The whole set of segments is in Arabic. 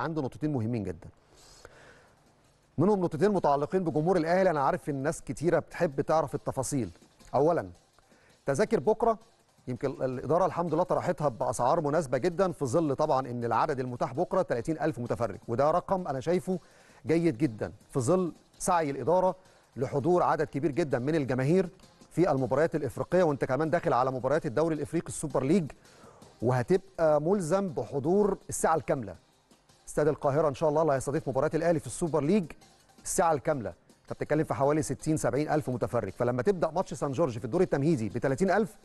عنده نقطتين مهمين جدا منهم نقطتين متعلقين بجمهور الاهلي انا عارف ان ناس كتيره بتحب تعرف التفاصيل اولا تذاكر بكره يمكن الاداره الحمد لله طرحتها باسعار مناسبه جدا في ظل طبعا ان العدد المتاح بكره 30000 متفرج وده رقم انا شايفه جيد جدا في ظل سعي الاداره لحضور عدد كبير جدا من الجماهير في المباريات الافريقيه وانت كمان داخل على مباريات الدوري الافريقي السوبر ليج وهتبقى ملزم بحضور الساعه الكامله استاد القاهره ان شاء الله اللي هيستضيف مباراه الاهلي في السوبر ليج الساعه الكامله انت بتتكلم في حوالي 60 70 الف متفرج فلما تبدا ماتش سان جورج في الدور التمهيدي ب 30 الف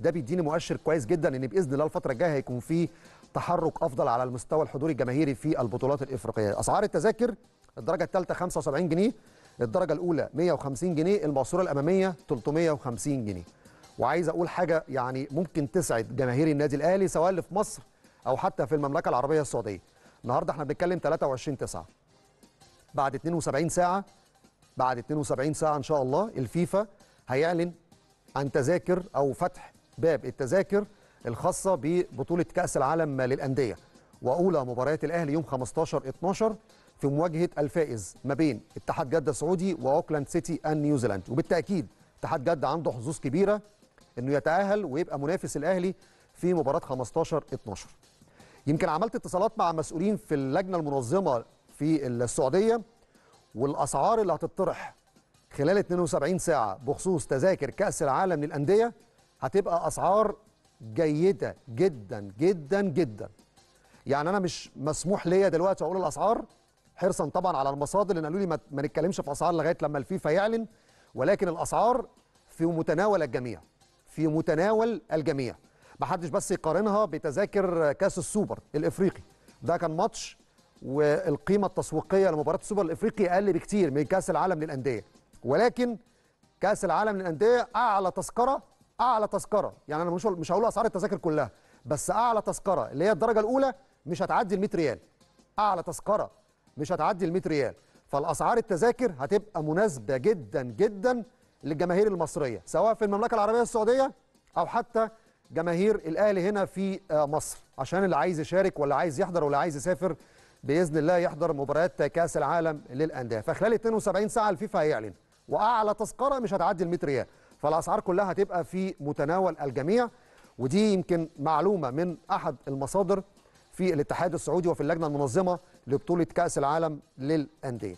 ده بيديني مؤشر كويس جدا ان باذن الله الفتره الجايه هيكون في تحرك افضل على المستوى الحضوري الجماهيري في البطولات الافريقيه اسعار التذاكر الدرجه الثالثه 75 جنيه الدرجه الاولى 150 جنيه الماسوره الاماميه 350 جنيه وعايز اقول حاجه يعني ممكن تسعد جماهير النادي الاهلي سواء اللي في مصر او حتى في المملكه العربيه السعوديه النهارده احنا بنتكلم 23 9 بعد 72 ساعه بعد 72 ساعه ان شاء الله الفيفا هيعلن عن تذاكر او فتح باب التذاكر الخاصه ببطوله كاس العالم للانديه واولى مباريات الاهلي يوم 15 12 في مواجهه الفائز ما بين اتحاد جده السعودي واوكلاند سيتي ان نيوزيلاند وبالتاكيد اتحاد جده عنده حظوظ كبيره انه يتاهل ويبقى منافس الاهلي في مباراه 15 12 يمكن عملت اتصالات مع مسؤولين في اللجنه المنظمه في السعوديه والاسعار اللي هتطرح خلال 72 ساعه بخصوص تذاكر كاس العالم للانديه هتبقى اسعار جيده جدا جدا جدا يعني انا مش مسموح ليا دلوقتي اقول الاسعار حرصا طبعا على المصادر اللي قالوا لي ما نتكلمش في اسعار لغايه لما الفيفا يعلن ولكن الاسعار في متناول الجميع في متناول الجميع ما حدش بس يقارنها بتذاكر كاس السوبر الافريقي ده كان ماتش والقيمه التسويقيه لمباراه السوبر الافريقي اقل بكتير من كاس العالم للانديه ولكن كاس العالم للانديه اعلى تذكره اعلى تذكره يعني انا مش مش هقول اسعار التذاكر كلها بس اعلى تذكره اللي هي الدرجه الاولى مش هتعدي ال 100 ريال اعلى تذكره مش هتعدي ال 100 ريال فالاسعار التذاكر هتبقى مناسبه جدا جدا للجماهير المصريه سواء في المملكه العربيه السعوديه او حتى جماهير الاهلي هنا في آه، مصر عشان اللي عايز يشارك ولا عايز يحضر ولا عايز يسافر باذن الله يحضر مباريات كاس العالم للانديه فخلال 72 ساعه الفيفا هيعلن واعلى تذكره مش هتعدي ال 100 ريال فالاسعار كلها هتبقى في متناول الجميع ودي يمكن معلومه من احد المصادر في الاتحاد السعودي وفي اللجنه المنظمه لبطوله كاس العالم للانديه